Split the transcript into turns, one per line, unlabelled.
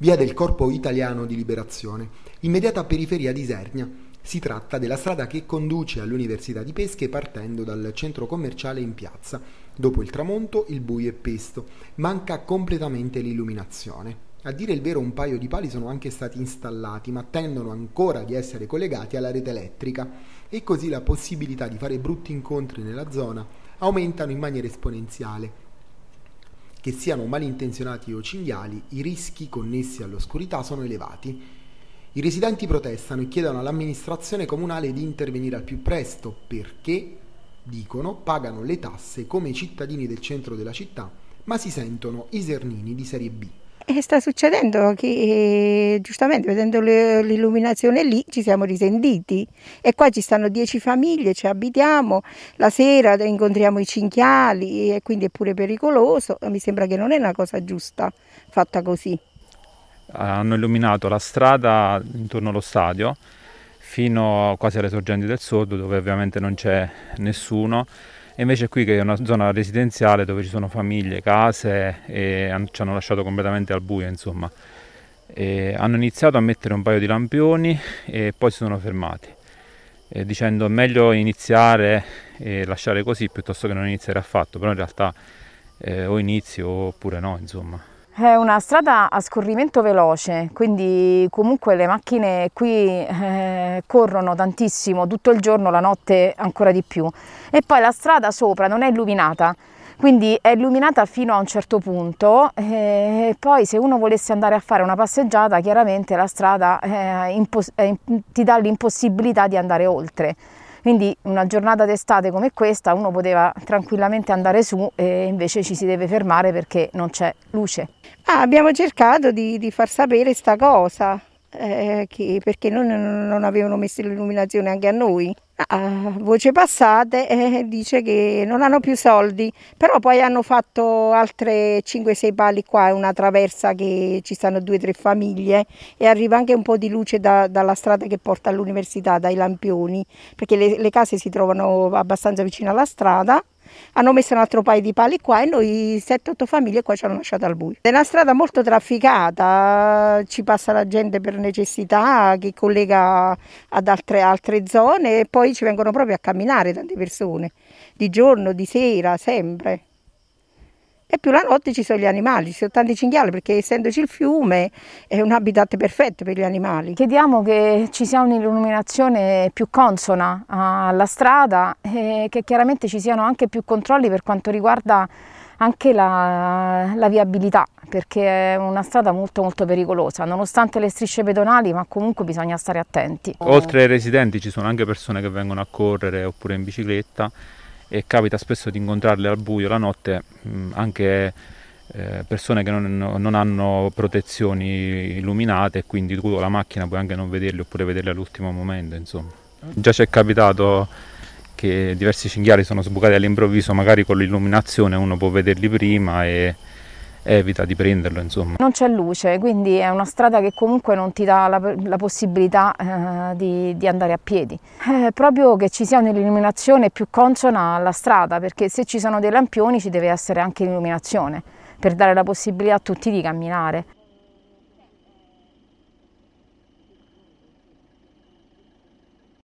via del Corpo Italiano di Liberazione, immediata periferia di Isernia. Si tratta della strada che conduce all'Università di Pesche partendo dal centro commerciale in piazza. Dopo il tramonto il buio è pesto, manca completamente l'illuminazione. A dire il vero un paio di pali sono anche stati installati, ma tendono ancora di essere collegati alla rete elettrica e così la possibilità di fare brutti incontri nella zona aumentano in maniera esponenziale che siano malintenzionati o cinghiali, i rischi connessi all'oscurità sono elevati. I residenti protestano e chiedono all'amministrazione comunale di intervenire al più presto perché, dicono, pagano le tasse come i cittadini del centro della città, ma si sentono isernini di serie B.
E sta succedendo che eh, giustamente vedendo l'illuminazione lì ci siamo risentiti e qua ci stanno dieci famiglie, ci abitiamo, la sera incontriamo i cinghiali e quindi è pure pericoloso, mi sembra che non è una cosa giusta fatta così.
Hanno illuminato la strada intorno allo stadio fino quasi alle sorgenti del sordo dove ovviamente non c'è nessuno e invece qui che è una zona residenziale dove ci sono famiglie, case e han- ci hanno lasciato completamente al buio, insomma. E hanno iniziato a mettere un paio di lampioni e poi si sono fermati eh, dicendo meglio iniziare e lasciare così piuttosto che non iniziare affatto, però in realtà eh, o inizio oppure no, insomma.
È una strada a scorrimento veloce, quindi comunque le macchine qui eh, corrono tantissimo, tutto il giorno, la notte ancora di più. E poi la strada sopra non è illuminata, quindi è illuminata fino a un certo punto eh, e poi se uno volesse andare a fare una passeggiata, chiaramente la strada eh, eh ti dà l'impossibilità di andare oltre. Quindi una giornata d'estate come questa uno poteva tranquillamente andare su e invece ci si deve fermare perché non c'è luce.
Ah, abbiamo cercato di, di far sapere sta cosa eh, che, perché non, non avevano messo l'illuminazione anche a noi. A ah, ah, voce passate eh, dice che non hanno più soldi, però poi hanno fatto altre 5-6 pali qua, è una traversa che ci stanno due o tre famiglie e arriva anche un po' di luce da, dalla strada che porta all'università, dai lampioni, perché le, le case si trovano abbastanza vicino alla strada hanno messo un altro paio di pali qua e noi 7-8 famiglie qua ci hanno lasciato al buio. È una strada molto trafficata, ci passa la gente per necessità che collega ad altre, altre zone e poi ci vengono proprio a camminare tante persone, di giorno, di sera, sempre e più la notte ci sono gli animali, ci sono tanti cinghiali perché essendoci il fiume è un habitat perfetto per gli animali. Chiediamo che ci sia
un'illuminazione più consona ah, alla strada e che chiaramente ci siano anche più controlli per quanto riguarda anche la, la viabilità perché è una strada molto molto pericolosa, nonostante le strisce pedonali, ma comunque bisogna stare attenti. Oltre
ai residenti ci sono anche persone che vengono a correre oppure in bicicletta e capita spesso di incontrarle al buio la notte mm, anche eh, persone che non, non hanno protezioni illuminate e quindi tu con la macchina puoi anche non vederle oppure vederle all'ultimo momento insomma già ci è capitato che diversi cinghiali sono sbucati all'improvviso magari con l'illuminazione uno può vederli prima e evita di prenderlo insomma.
Non c'è luce quindi è una strada che comunque non ti dà la, la possibilità eh, di, di, andare a piedi. È eh, proprio che ci sia un'illuminazione più consona alla strada perché se ci sono dei lampioni ci deve essere anche l'illuminazione per dare la possibilità a tutti di camminare.